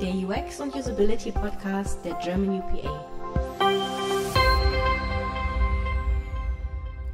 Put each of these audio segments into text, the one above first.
Der UX und Usability Podcast der German UPA.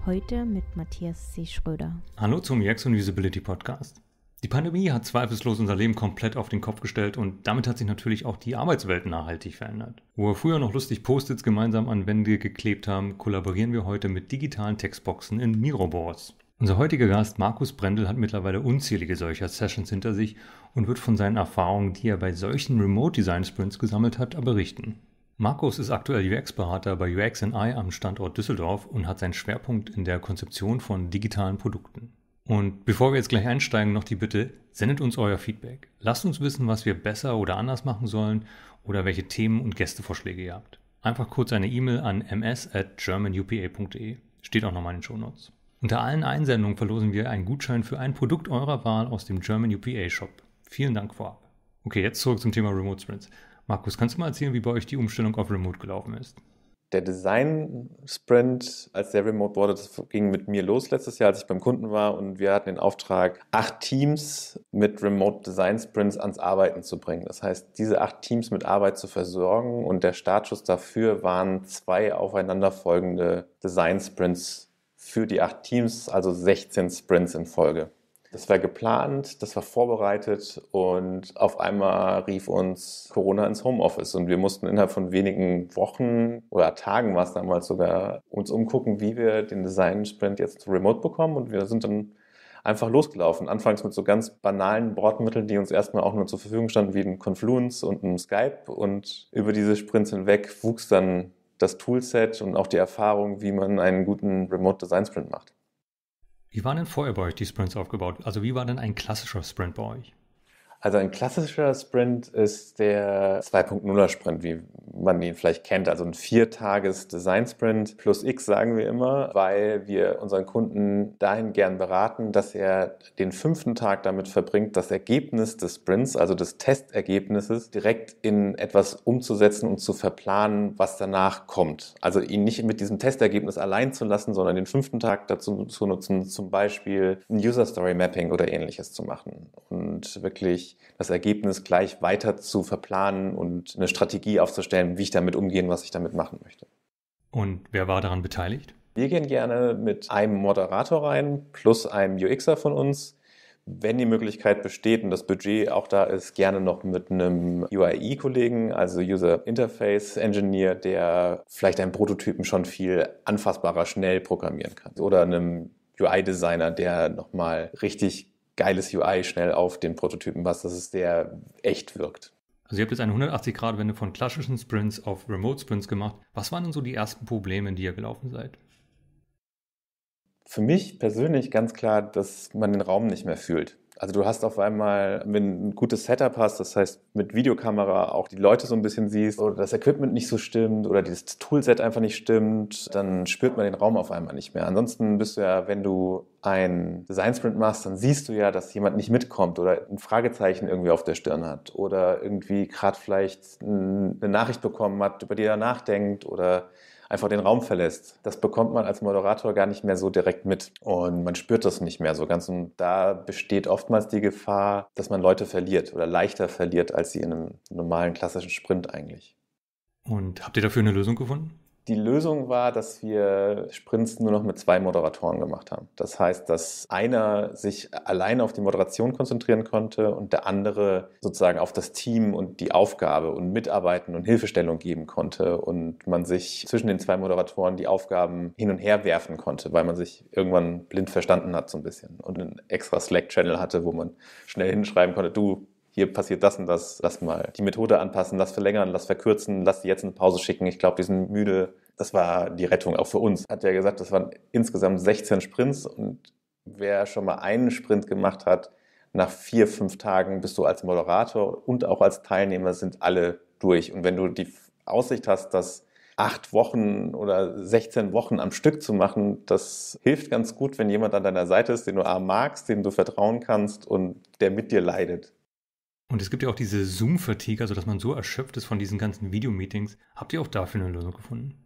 Heute mit Matthias C. Schröder. Hallo zum UX und Usability Podcast. Die Pandemie hat zweifellos unser Leben komplett auf den Kopf gestellt und damit hat sich natürlich auch die Arbeitswelt nachhaltig verändert. Wo wir früher noch lustig Post-its gemeinsam an Wände geklebt haben, kollaborieren wir heute mit digitalen Textboxen in Miroboards. Unser heutiger Gast Markus Brendel hat mittlerweile unzählige solcher Sessions hinter sich und wird von seinen Erfahrungen, die er bei solchen Remote Design Sprints gesammelt hat, berichten. Markus ist aktuell UX-Berater bei UXNI am Standort Düsseldorf und hat seinen Schwerpunkt in der Konzeption von digitalen Produkten. Und bevor wir jetzt gleich einsteigen, noch die Bitte, sendet uns euer Feedback. Lasst uns wissen, was wir besser oder anders machen sollen oder welche Themen und Gästevorschläge ihr habt. Einfach kurz eine E-Mail an ms@germanupa.de. Steht auch nochmal in den Show Notes. Unter allen Einsendungen verlosen wir einen Gutschein für ein Produkt eurer Wahl aus dem German UPA Shop. Vielen Dank vorab. Okay, jetzt zurück zum Thema Remote Sprints. Markus, kannst du mal erzählen, wie bei euch die Umstellung auf Remote gelaufen ist? Der Design-Sprint, als der remote wurde, das ging mit mir los letztes Jahr, als ich beim Kunden war. Und wir hatten den Auftrag, acht Teams mit Remote-Design-Sprints ans Arbeiten zu bringen. Das heißt, diese acht Teams mit Arbeit zu versorgen. Und der Startschuss dafür waren zwei aufeinanderfolgende Design-Sprints für die acht Teams, also 16 Sprints in Folge. Das war geplant, das war vorbereitet und auf einmal rief uns Corona ins Homeoffice und wir mussten innerhalb von wenigen Wochen oder Tagen war es damals sogar uns umgucken, wie wir den Design Sprint jetzt remote bekommen und wir sind dann einfach losgelaufen. Anfangs mit so ganz banalen Bordmitteln, die uns erstmal auch nur zur Verfügung standen, wie ein Confluence und ein Skype und über diese Sprints hinweg wuchs dann das Toolset und auch die Erfahrung, wie man einen guten Remote Design Sprint macht. Wie waren denn vorher bei euch die Sprints aufgebaut? Also wie war denn ein klassischer Sprint bei euch? Also ein klassischer Sprint ist der 2.0er Sprint, wie man ihn vielleicht kennt. Also ein viertages Design Sprint plus X sagen wir immer, weil wir unseren Kunden dahin gern beraten, dass er den fünften Tag damit verbringt, das Ergebnis des Sprints, also des Testergebnisses, direkt in etwas umzusetzen und zu verplanen, was danach kommt. Also ihn nicht mit diesem Testergebnis allein zu lassen, sondern den fünften Tag dazu zu nutzen, zum Beispiel ein User Story Mapping oder ähnliches zu machen und wirklich das Ergebnis gleich weiter zu verplanen und eine Strategie aufzustellen, wie ich damit umgehen, was ich damit machen möchte. Und wer war daran beteiligt? Wir gehen gerne mit einem Moderator rein, plus einem UXer von uns. Wenn die Möglichkeit besteht und das Budget auch da ist, gerne noch mit einem ui kollegen also User Interface Engineer, der vielleicht einen Prototypen schon viel anfassbarer schnell programmieren kann. Oder einem UI-Designer, der nochmal richtig geiles UI schnell auf den Prototypen was, dass es sehr echt wirkt. Also ihr habt jetzt eine 180-Grad-Wende von klassischen Sprints auf Remote-Sprints gemacht. Was waren denn so die ersten Probleme, in die ihr gelaufen seid? Für mich persönlich ganz klar, dass man den Raum nicht mehr fühlt. Also du hast auf einmal, wenn ein gutes Setup hast, das heißt mit Videokamera auch die Leute so ein bisschen siehst oder das Equipment nicht so stimmt oder dieses Toolset einfach nicht stimmt, dann spürt man den Raum auf einmal nicht mehr. Ansonsten bist du ja, wenn du ein Design Sprint machst, dann siehst du ja, dass jemand nicht mitkommt oder ein Fragezeichen irgendwie auf der Stirn hat oder irgendwie gerade vielleicht eine Nachricht bekommen hat, über die er nachdenkt oder einfach den Raum verlässt. Das bekommt man als Moderator gar nicht mehr so direkt mit und man spürt das nicht mehr so ganz. Und da besteht oftmals die Gefahr, dass man Leute verliert oder leichter verliert, als sie in einem normalen klassischen Sprint eigentlich. Und habt ihr dafür eine Lösung gefunden? die Lösung war, dass wir Sprints nur noch mit zwei Moderatoren gemacht haben. Das heißt, dass einer sich alleine auf die Moderation konzentrieren konnte und der andere sozusagen auf das Team und die Aufgabe und Mitarbeiten und Hilfestellung geben konnte und man sich zwischen den zwei Moderatoren die Aufgaben hin und her werfen konnte, weil man sich irgendwann blind verstanden hat so ein bisschen und einen extra Slack-Channel hatte, wo man schnell hinschreiben konnte, du, hier passiert das und das, lass mal die Methode anpassen, lass verlängern, lass verkürzen, lass die jetzt eine Pause schicken, ich glaube, die sind müde, das war die Rettung auch für uns. Hat er ja gesagt, das waren insgesamt 16 Sprints und wer schon mal einen Sprint gemacht hat, nach vier, fünf Tagen bist du als Moderator und auch als Teilnehmer sind alle durch. Und wenn du die Aussicht hast, das acht Wochen oder 16 Wochen am Stück zu machen, das hilft ganz gut, wenn jemand an deiner Seite ist, den du arm magst, dem du vertrauen kannst und der mit dir leidet. Und es gibt ja auch diese Zoom-Fatigue, also dass man so erschöpft ist von diesen ganzen Videomeetings. Habt ihr auch dafür eine Lösung gefunden?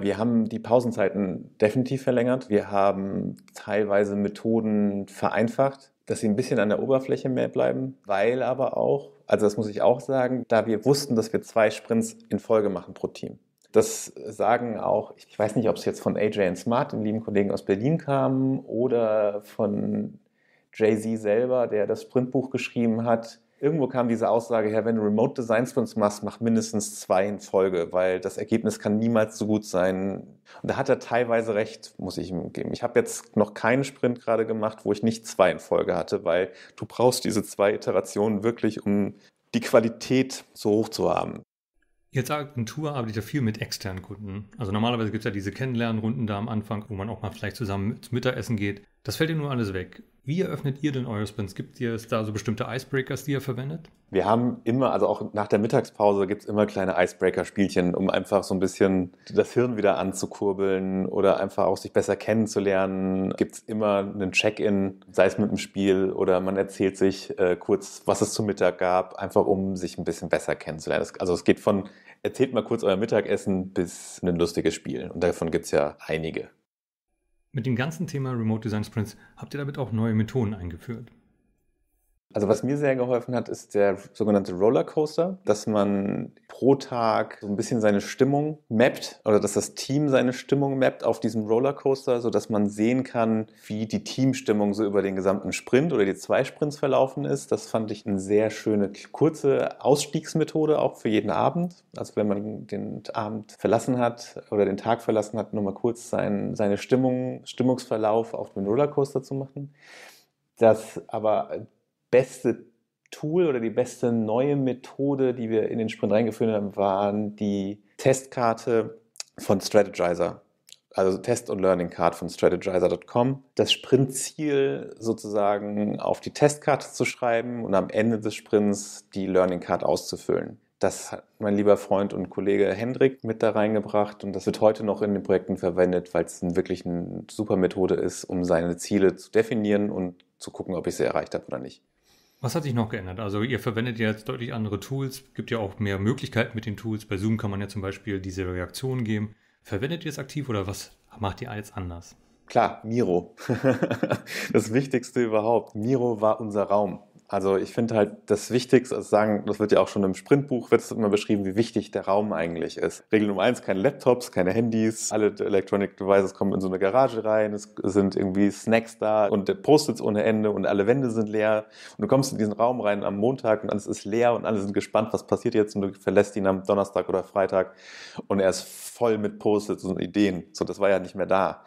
Wir haben die Pausenzeiten definitiv verlängert. Wir haben teilweise Methoden vereinfacht, dass sie ein bisschen an der Oberfläche mehr bleiben, weil aber auch, also das muss ich auch sagen, da wir wussten, dass wir zwei Sprints in Folge machen pro Team. Das sagen auch, ich weiß nicht, ob es jetzt von AJ Smart, den lieben Kollegen aus Berlin, kam oder von Jay-Z selber, der das Sprintbuch geschrieben hat Irgendwo kam diese Aussage her, wenn du Remote Design Sprints machst, mach mindestens zwei in Folge, weil das Ergebnis kann niemals so gut sein. Und da hat er teilweise recht, muss ich ihm geben. Ich habe jetzt noch keinen Sprint gerade gemacht, wo ich nicht zwei in Folge hatte, weil du brauchst diese zwei Iterationen wirklich, um die Qualität so hoch zu haben. Jetzt Agentur arbeitet ja viel mit externen Kunden. Also normalerweise gibt es ja diese Kennenlernrunden da am Anfang, wo man auch mal vielleicht zusammen zum Mittagessen geht. Das fällt dir nur alles weg. Wie eröffnet ihr denn eure Sprints? Gibt ihr da so bestimmte Icebreakers, die ihr verwendet? Wir haben immer, also auch nach der Mittagspause gibt es immer kleine Icebreaker-Spielchen, um einfach so ein bisschen das Hirn wieder anzukurbeln oder einfach auch sich besser kennenzulernen. Gibt es immer einen Check-in, sei es mit einem Spiel oder man erzählt sich äh, kurz, was es zu Mittag gab, einfach um sich ein bisschen besser kennenzulernen. Also es geht von erzählt mal kurz euer Mittagessen bis ein lustiges Spiel. Und davon gibt es ja einige. Mit dem ganzen Thema Remote Design Sprints habt ihr damit auch neue Methoden eingeführt. Also was mir sehr geholfen hat, ist der sogenannte Rollercoaster, dass man pro Tag so ein bisschen seine Stimmung mappt oder dass das Team seine Stimmung mappt auf diesem Rollercoaster, sodass man sehen kann, wie die Teamstimmung so über den gesamten Sprint oder die zwei Sprints verlaufen ist. Das fand ich eine sehr schöne kurze Ausstiegsmethode auch für jeden Abend. Also wenn man den Abend verlassen hat oder den Tag verlassen hat, nochmal kurz sein, seine Stimmung, Stimmungsverlauf auf dem Rollercoaster zu machen. Das aber beste Tool oder die beste neue Methode, die wir in den Sprint reingeführt haben, waren die Testkarte von Strategizer. Also Test- und Learning Card von strategizer.com. Das Sprintziel sozusagen auf die Testkarte zu schreiben und am Ende des Sprints die Learning Card auszufüllen. Das hat mein lieber Freund und Kollege Hendrik mit da reingebracht und das wird heute noch in den Projekten verwendet, weil es wirklich eine super Methode ist, um seine Ziele zu definieren und zu gucken, ob ich sie erreicht habe oder nicht. Was hat sich noch geändert? Also ihr verwendet jetzt deutlich andere Tools, gibt ja auch mehr Möglichkeiten mit den Tools. Bei Zoom kann man ja zum Beispiel diese Reaktion geben. Verwendet ihr es aktiv oder was macht ihr jetzt anders? Klar, Miro. das Wichtigste überhaupt. Miro war unser Raum. Also ich finde halt das Wichtigste also sagen, das wird ja auch schon im Sprintbuch wird es immer beschrieben, wie wichtig der Raum eigentlich ist. Regel Nummer eins: keine Laptops, keine Handys, alle Electronic Devices kommen in so eine Garage rein, es sind irgendwie Snacks da und Post-its ohne Ende und alle Wände sind leer und du kommst in diesen Raum rein am Montag und alles ist leer und alle sind gespannt, was passiert jetzt und du verlässt ihn am Donnerstag oder Freitag und er ist voll mit Post-its und Ideen. So, das war ja nicht mehr da.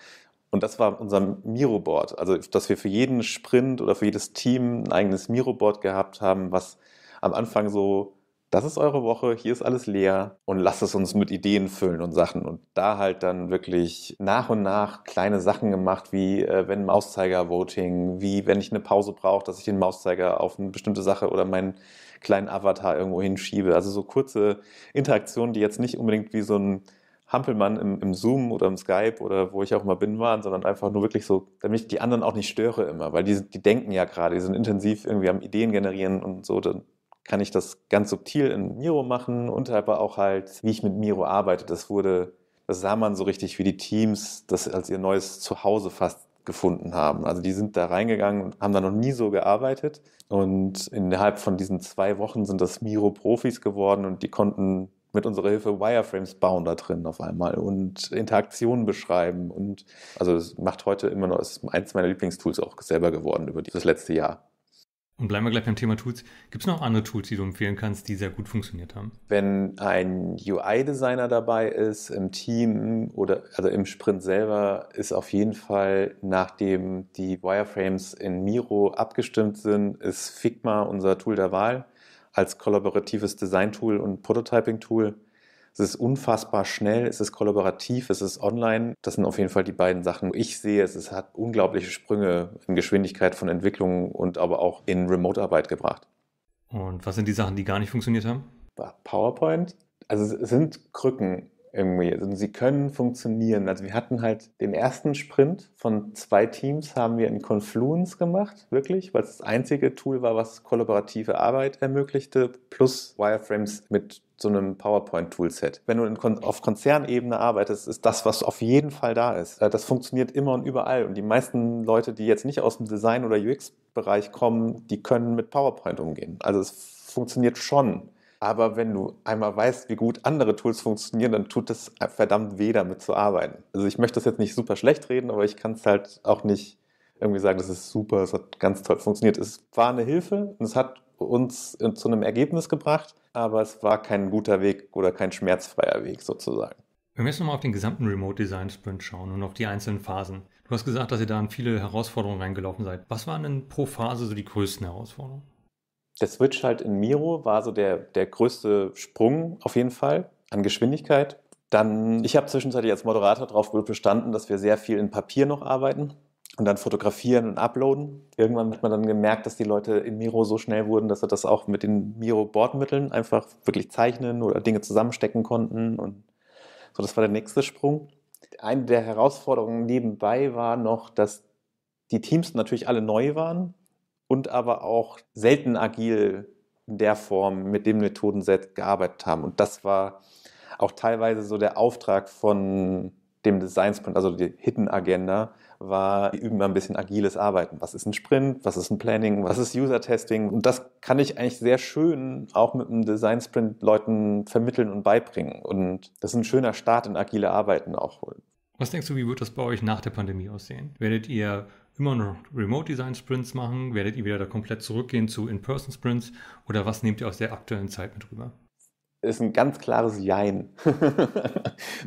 Und das war unser Miro-Board. Also, dass wir für jeden Sprint oder für jedes Team ein eigenes Miro-Board gehabt haben, was am Anfang so, das ist eure Woche, hier ist alles leer und lasst es uns mit Ideen füllen und Sachen. Und da halt dann wirklich nach und nach kleine Sachen gemacht, wie äh, wenn Mauszeiger-Voting, wie wenn ich eine Pause brauche, dass ich den Mauszeiger auf eine bestimmte Sache oder meinen kleinen Avatar irgendwo hinschiebe. Also so kurze Interaktionen, die jetzt nicht unbedingt wie so ein Hampelmann im, im, Zoom oder im Skype oder wo ich auch immer bin waren, sondern einfach nur wirklich so, damit ich die anderen auch nicht störe immer, weil die, die denken ja gerade, die sind intensiv irgendwie am Ideen generieren und so, dann kann ich das ganz subtil in Miro machen und aber auch halt, wie ich mit Miro arbeite. Das wurde, das sah man so richtig, wie die Teams das als ihr neues Zuhause fast gefunden haben. Also die sind da reingegangen und haben da noch nie so gearbeitet. Und innerhalb von diesen zwei Wochen sind das Miro-Profis geworden und die konnten mit unserer Hilfe Wireframes bauen da drin auf einmal und Interaktionen beschreiben. Und also das macht heute immer noch, ist eins meiner Lieblingstools auch selber geworden über das letzte Jahr. Und bleiben wir gleich beim Thema Tools. Gibt es noch andere Tools, die du empfehlen kannst, die sehr gut funktioniert haben? Wenn ein UI-Designer dabei ist im Team oder also im Sprint selber, ist auf jeden Fall, nachdem die Wireframes in Miro abgestimmt sind, ist Figma unser Tool der Wahl als kollaboratives Design-Tool und Prototyping-Tool. Es ist unfassbar schnell, es ist kollaborativ, es ist online. Das sind auf jeden Fall die beiden Sachen. Ich sehe es, es hat unglaubliche Sprünge in Geschwindigkeit von Entwicklung und aber auch in Remote-Arbeit gebracht. Und was sind die Sachen, die gar nicht funktioniert haben? PowerPoint. Also es sind Krücken irgendwie. Also sie können funktionieren. Also wir hatten halt den ersten Sprint von zwei Teams haben wir in Confluence gemacht, wirklich, weil es das einzige Tool war, was kollaborative Arbeit ermöglichte, plus Wireframes mit so einem PowerPoint-Toolset. Wenn du Kon auf Konzernebene arbeitest, ist das, was auf jeden Fall da ist. Äh, das funktioniert immer und überall. Und die meisten Leute, die jetzt nicht aus dem Design- oder UX-Bereich kommen, die können mit PowerPoint umgehen. Also es funktioniert schon. Aber wenn du einmal weißt, wie gut andere Tools funktionieren, dann tut es verdammt weh, damit zu arbeiten. Also ich möchte das jetzt nicht super schlecht reden, aber ich kann es halt auch nicht irgendwie sagen, das ist super, es hat ganz toll funktioniert. Es war eine Hilfe und es hat uns zu einem Ergebnis gebracht, aber es war kein guter Weg oder kein schmerzfreier Weg sozusagen. Wenn wir jetzt nochmal auf den gesamten Remote Design Sprint schauen und auf die einzelnen Phasen. Du hast gesagt, dass ihr da in viele Herausforderungen reingelaufen seid. Was waren denn pro Phase so die größten Herausforderungen? der Switch halt in Miro war so der, der größte Sprung auf jeden Fall an Geschwindigkeit. Dann, ich habe zwischenzeitlich als Moderator darauf bestanden, dass wir sehr viel in Papier noch arbeiten und dann fotografieren und uploaden. Irgendwann hat man dann gemerkt, dass die Leute in Miro so schnell wurden, dass sie das auch mit den Miro-Bordmitteln einfach wirklich zeichnen oder Dinge zusammenstecken konnten. Und so, das war der nächste Sprung. Eine der Herausforderungen nebenbei war noch, dass die Teams natürlich alle neu waren und aber auch selten agil in der Form mit dem Methodenset gearbeitet haben. Und das war auch teilweise so der Auftrag von dem Design Sprint, also die Hidden Agenda, war, wir üben mal ein bisschen agiles Arbeiten. Was ist ein Sprint? Was ist ein Planning? Was ist User Testing? Und das kann ich eigentlich sehr schön auch mit einem Design Sprint Leuten vermitteln und beibringen. Und das ist ein schöner Start in agile Arbeiten auch. Was denkst du, wie wird das bei euch nach der Pandemie aussehen? Werdet ihr immer noch Remote Design Sprints machen? Werdet ihr wieder da komplett zurückgehen zu In-Person Sprints? Oder was nehmt ihr aus der aktuellen Zeit mit rüber? Ist ein ganz klares Jein.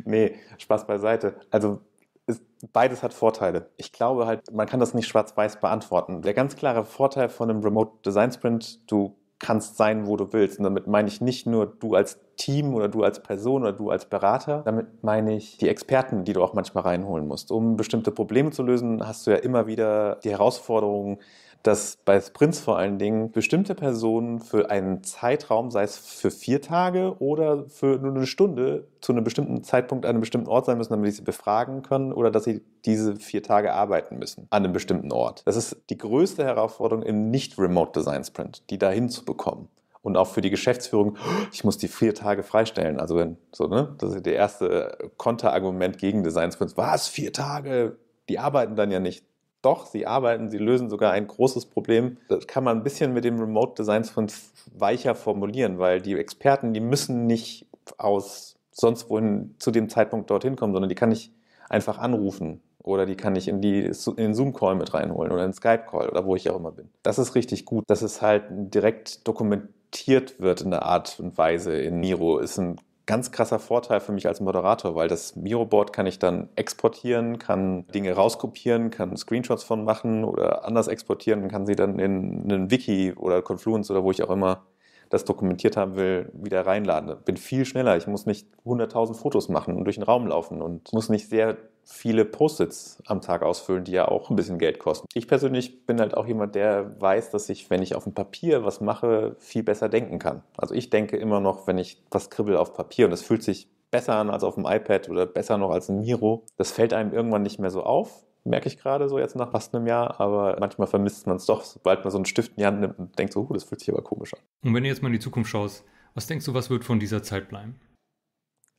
nee, Spaß beiseite. Also ist, beides hat Vorteile. Ich glaube halt, man kann das nicht schwarz-weiß beantworten. Der ganz klare Vorteil von einem Remote Design Sprint, du kannst sein, wo du willst. Und damit meine ich nicht nur du als Team oder du als Person oder du als Berater. Damit meine ich die Experten, die du auch manchmal reinholen musst. Um bestimmte Probleme zu lösen, hast du ja immer wieder die Herausforderung, dass bei Sprints vor allen Dingen bestimmte Personen für einen Zeitraum, sei es für vier Tage oder für nur eine Stunde, zu einem bestimmten Zeitpunkt an einem bestimmten Ort sein müssen, damit sie befragen können oder dass sie diese vier Tage arbeiten müssen an einem bestimmten Ort. Das ist die größte Herausforderung im Nicht-Remote-Design-Sprint, die da hinzubekommen und auch für die Geschäftsführung, ich muss die vier Tage freistellen. Also wenn, so, ne? Das ist der erste äh, Konterargument gegen Design Sprints. Was? Vier Tage? Die arbeiten dann ja nicht. Doch, sie arbeiten, sie lösen sogar ein großes Problem. Das kann man ein bisschen mit dem Remote Design Sprint weicher formulieren, weil die Experten, die müssen nicht aus sonst wohin zu dem Zeitpunkt dorthin kommen, sondern die kann ich einfach anrufen oder die kann ich in, die, in den Zoom-Call mit reinholen oder in Skype-Call oder wo ich auch immer bin. Das ist richtig gut. Das ist halt direkt dokumentiert akzeptiert wird in der Art und Weise in Miro, ist ein ganz krasser Vorteil für mich als Moderator, weil das Miro-Board kann ich dann exportieren, kann Dinge rauskopieren, kann Screenshots von machen oder anders exportieren und kann sie dann in einen Wiki oder Confluence oder wo ich auch immer das dokumentiert haben will, wieder reinladen. Bin viel schneller. Ich muss nicht 100.000 Fotos machen und durch den Raum laufen und muss nicht sehr viele Post-its am Tag ausfüllen, die ja auch ein bisschen Geld kosten. Ich persönlich bin halt auch jemand, der weiß, dass ich, wenn ich auf dem Papier was mache, viel besser denken kann. Also ich denke immer noch, wenn ich was kribbel auf Papier und es fühlt sich besser an als auf dem iPad oder besser noch als ein Miro. Das fällt einem irgendwann nicht mehr so auf merke ich gerade so jetzt nach fast einem Jahr, aber manchmal vermisst man es doch, sobald man so einen Stift in die Hand nimmt und denkt so, oh, das fühlt sich aber komisch an. Und wenn du jetzt mal in die Zukunft schaust, was denkst du, was wird von dieser Zeit bleiben?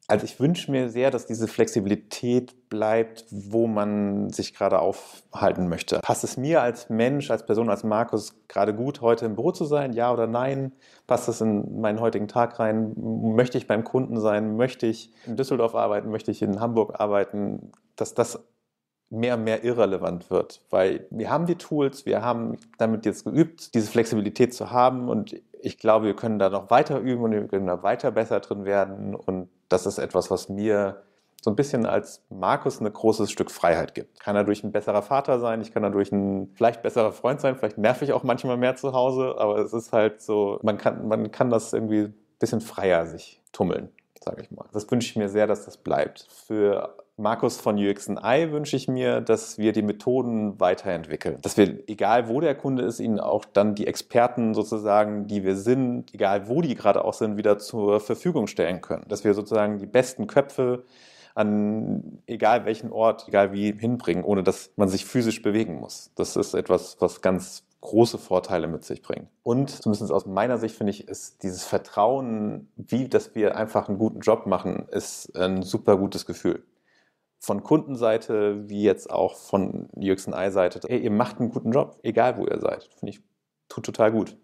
Also ich wünsche mir sehr, dass diese Flexibilität bleibt, wo man sich gerade aufhalten möchte. Passt es mir als Mensch, als Person, als Markus gerade gut, heute im Büro zu sein? Ja oder nein? Passt es in meinen heutigen Tag rein? Möchte ich beim Kunden sein? Möchte ich in Düsseldorf arbeiten? Möchte ich in Hamburg arbeiten? Dass das mehr und mehr irrelevant wird, weil wir haben die Tools, wir haben damit jetzt geübt, diese Flexibilität zu haben und ich glaube, wir können da noch weiter üben und wir können da weiter besser drin werden und das ist etwas, was mir so ein bisschen als Markus ein großes Stück Freiheit gibt. Ich Kann dadurch ein besserer Vater sein, ich kann dadurch ein vielleicht besserer Freund sein, vielleicht nerv ich auch manchmal mehr zu Hause, aber es ist halt so, man kann, man kann das irgendwie ein bisschen freier sich tummeln sage ich mal. Das wünsche ich mir sehr, dass das bleibt. Für Markus von UX&I wünsche ich mir, dass wir die Methoden weiterentwickeln. Dass wir, egal wo der Kunde ist, ihnen auch dann die Experten sozusagen, die wir sind, egal wo die gerade auch sind, wieder zur Verfügung stellen können. Dass wir sozusagen die besten Köpfe an egal welchen Ort, egal wie hinbringen, ohne dass man sich physisch bewegen muss. Das ist etwas, was ganz große Vorteile mit sich bringt. Und zumindest aus meiner Sicht finde ich, ist dieses Vertrauen, wie dass wir einfach einen guten Job machen, ist ein super gutes Gefühl. Von Kundenseite wie jetzt auch von Jürgen Ei-Seite. Hey, ihr macht einen guten Job, egal wo ihr seid. Finde ich tut total gut.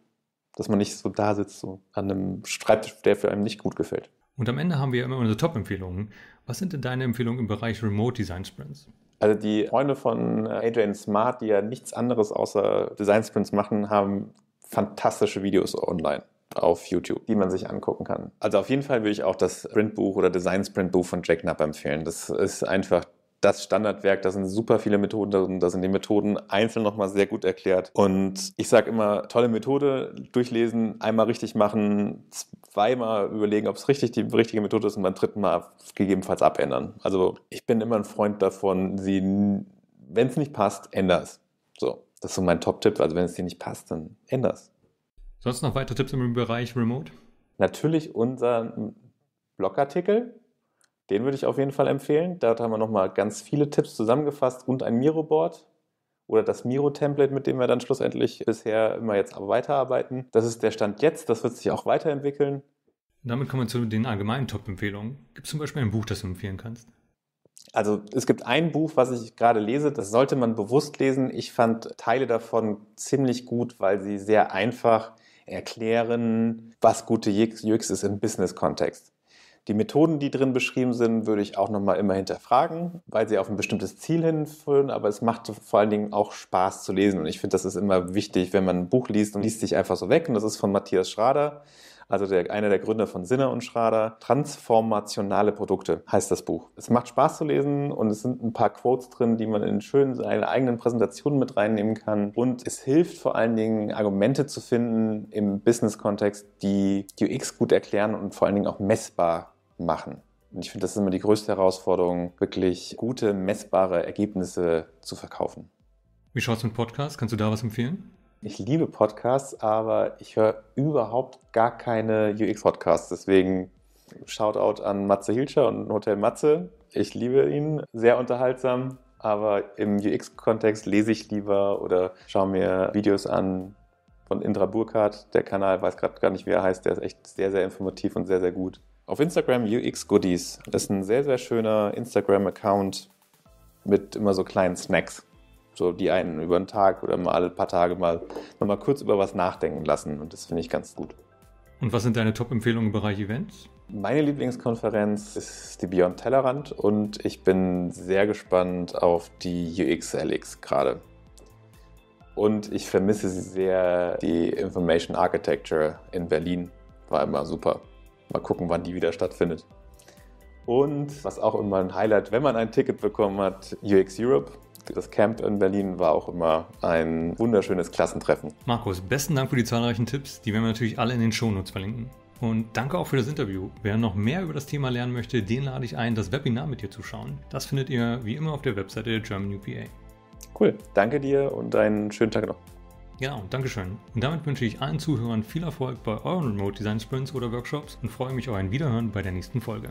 Dass man nicht so da sitzt, so an einem Schreibtisch, der für einem nicht gut gefällt. Und am Ende haben wir immer unsere Top-Empfehlungen. Was sind denn deine Empfehlungen im Bereich Remote Design Sprints? Also die Freunde von äh, Adrian Smart, die ja nichts anderes außer Design Sprints machen, haben fantastische Videos online auf YouTube, die man sich angucken kann. Also auf jeden Fall würde ich auch das Sprintbuch oder Design Sprint Buch von Jack Knapp empfehlen. Das ist einfach das Standardwerk, da sind super viele Methoden drin, da sind die Methoden einzeln nochmal sehr gut erklärt. Und ich sage immer, tolle Methode, durchlesen, einmal richtig machen, zweimal überlegen, ob es richtig die richtige Methode ist und beim dritten Mal gegebenenfalls abändern. Also ich bin immer ein Freund davon, sie, wenn es nicht passt, änder es. So, das ist so mein Top-Tipp. Also wenn es dir nicht passt, dann änder es. Sonst noch weitere Tipps im Bereich Remote? Natürlich unser Blogartikel den würde ich auf jeden Fall empfehlen. Dort haben wir nochmal ganz viele Tipps zusammengefasst und ein Miro-Board oder das Miro-Template, mit dem wir dann schlussendlich bisher immer jetzt weiterarbeiten. Das ist der Stand jetzt, das wird sich auch weiterentwickeln. Damit kommen wir zu den allgemeinen Top-Empfehlungen. Gibt es zum Beispiel ein Buch, das du empfehlen kannst? Also es gibt ein Buch, was ich gerade lese, das sollte man bewusst lesen. Ich fand Teile davon ziemlich gut, weil sie sehr einfach erklären, was gute UX ist im Business-Kontext. Die Methoden, die drin beschrieben sind, würde ich auch nochmal immer hinterfragen, weil sie auf ein bestimmtes Ziel hinführen, aber es macht vor allen Dingen auch Spaß zu lesen. Und ich finde, das ist immer wichtig, wenn man ein Buch liest und liest sich einfach so weg. Und das ist von Matthias Schrader, also der, einer der Gründer von Sinner und Schrader. Transformationale Produkte heißt das Buch. Es macht Spaß zu lesen und es sind ein paar Quotes drin, die man in schönen seine eigenen Präsentationen mit reinnehmen kann. Und es hilft vor allen Dingen, Argumente zu finden im Business-Kontext, die UX gut erklären und vor allen Dingen auch messbar machen. Und ich finde, das ist immer die größte Herausforderung, wirklich gute, messbare Ergebnisse zu verkaufen. Wie schaut es mit Podcasts? Kannst du da was empfehlen? Ich liebe Podcasts, aber ich höre überhaupt gar keine UX-Podcasts. Deswegen Shoutout an Matze Hilscher und Hotel Matze. Ich liebe ihn, sehr unterhaltsam. Aber im UX-Kontext lese ich lieber oder schaue mir Videos an von Indra Burkhardt. Der Kanal weiß gerade gar nicht, wie er heißt. Der ist echt sehr, sehr informativ und sehr, sehr gut auf Instagram UX Goodies. Das ist ein sehr, sehr schöner Instagram-Account mit immer so kleinen Snacks. So die einen über den Tag oder mal alle paar Tage mal nochmal kurz über was nachdenken lassen. Und das finde ich ganz gut. Und was sind deine Top-Empfehlungen im Bereich Events? Meine Lieblingskonferenz ist die Beyond Tellerrand und ich bin sehr gespannt auf die UX-LX gerade. Und ich vermisse sie sehr. Die Information Architecture in Berlin war immer super. Mal gucken, wann die wieder stattfindet. Und was auch immer ein Highlight, wenn man ein Ticket bekommen hat, UX Europe. Das Camp in Berlin war auch immer ein wunderschönes Klassentreffen. Markus, besten Dank für die zahlreichen Tipps. Die werden wir natürlich alle in den Shownotes verlinken. Und danke auch für das Interview. Wer noch mehr über das Thema lernen möchte, den lade ich ein, das Webinar mit dir zu schauen. Das findet ihr wie immer auf der Webseite der German UPA. Cool. Danke dir und einen schönen Tag noch. Ja, Dankeschön. Und damit wünsche ich allen Zuhörern viel Erfolg bei euren Remote Design Sprints oder Workshops und freue mich auf ein Wiederhören bei der nächsten Folge.